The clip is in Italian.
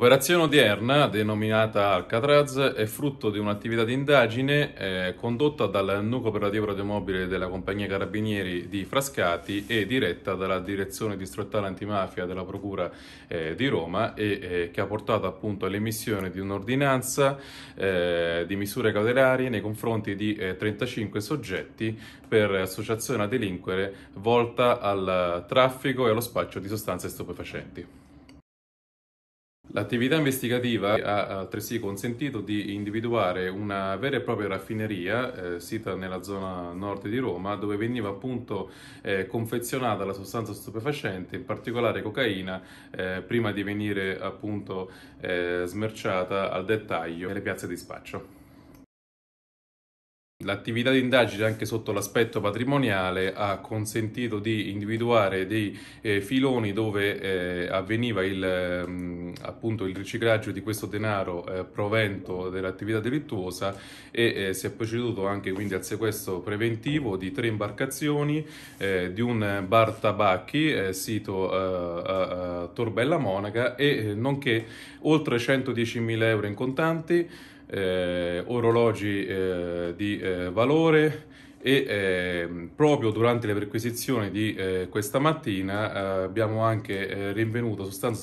L'operazione odierna, denominata Alcatraz, è frutto di un'attività di indagine eh, condotta dal nucleo operativo radiomobile della compagnia Carabinieri di Frascati e diretta dalla direzione distrettale antimafia della Procura eh, di Roma e eh, che ha portato appunto all'emissione di un'ordinanza eh, di misure cautelarie nei confronti di 35 eh, soggetti per associazione a delinquere volta al traffico e allo spaccio di sostanze stupefacenti. L'attività investigativa ha altresì consentito di individuare una vera e propria raffineria eh, sita nella zona nord di Roma dove veniva appunto eh, confezionata la sostanza stupefacente, in particolare cocaina, eh, prima di venire appunto eh, smerciata al dettaglio nelle piazze di spaccio. L'attività di indagine anche sotto l'aspetto patrimoniale ha consentito di individuare dei eh, filoni dove eh, avveniva il ehm, appunto il riciclaggio di questo denaro eh, provento dell'attività delittuosa e eh, si è proceduto anche quindi al sequestro preventivo di tre imbarcazioni, eh, di un bar tabacchi eh, sito eh, a, a Torbella Monaca e nonché oltre 110.000 euro in contanti, orologi di valore, e eh, proprio durante le perquisizioni di eh, questa mattina eh, abbiamo anche rinvenuto sostanze